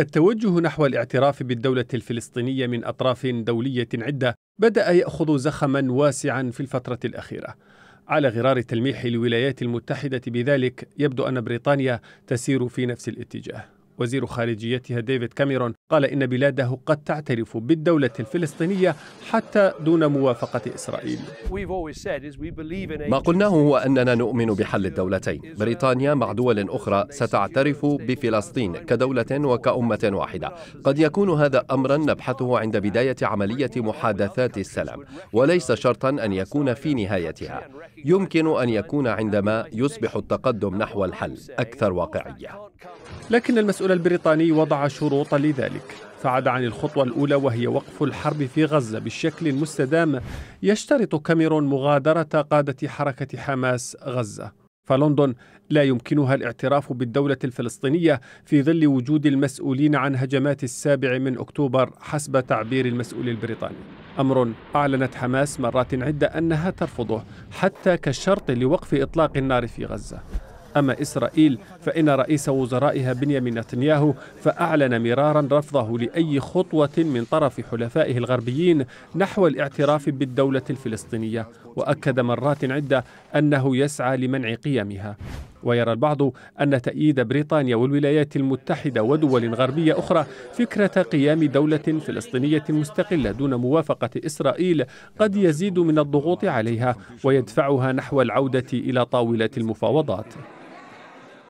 التوجه نحو الاعتراف بالدولة الفلسطينية من أطراف دولية عدة بدأ يأخذ زخما واسعا في الفترة الأخيرة. على غرار تلميح الولايات المتحدة بذلك يبدو أن بريطانيا تسير في نفس الاتجاه. وزير خارجيتها ديفيد كاميرون قال إن بلاده قد تعترف بالدولة الفلسطينية حتى دون موافقة إسرائيل ما قلناه هو أننا نؤمن بحل الدولتين بريطانيا مع دول أخرى ستعترف بفلسطين كدولة وكأمة واحدة قد يكون هذا أمرا نبحثه عند بداية عملية محادثات السلام وليس شرطا أن يكون في نهايتها يمكن أن يكون عندما يصبح التقدم نحو الحل أكثر واقعية لكن المسؤول المسؤول البريطاني وضع شروطا لذلك فعد عن الخطوة الأولى وهي وقف الحرب في غزة بالشكل المستدام يشترط كاميرون مغادرة قادة حركة حماس غزة فلندن لا يمكنها الاعتراف بالدولة الفلسطينية في ظل وجود المسؤولين عن هجمات السابع من أكتوبر حسب تعبير المسؤول البريطاني أمر أعلنت حماس مرات عدة أنها ترفضه حتى كشرط لوقف إطلاق النار في غزة أما إسرائيل فإن رئيس وزرائها بنيامين نتنياهو فأعلن مرارا رفضه لأي خطوة من طرف حلفائه الغربيين نحو الاعتراف بالدولة الفلسطينية وأكد مرات عدة أنه يسعى لمنع قيامها ويرى البعض أن تأييد بريطانيا والولايات المتحدة ودول غربية أخرى فكرة قيام دولة فلسطينية مستقلة دون موافقة إسرائيل قد يزيد من الضغوط عليها ويدفعها نحو العودة إلى طاولة المفاوضات